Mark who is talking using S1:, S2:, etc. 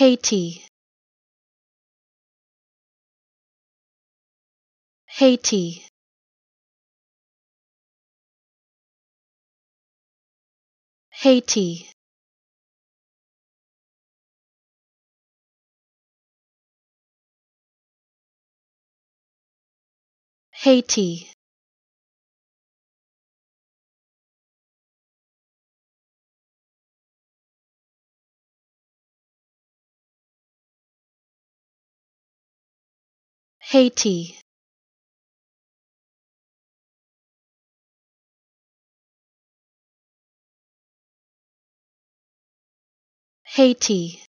S1: Haiti Haiti Haiti Haiti Haiti Haiti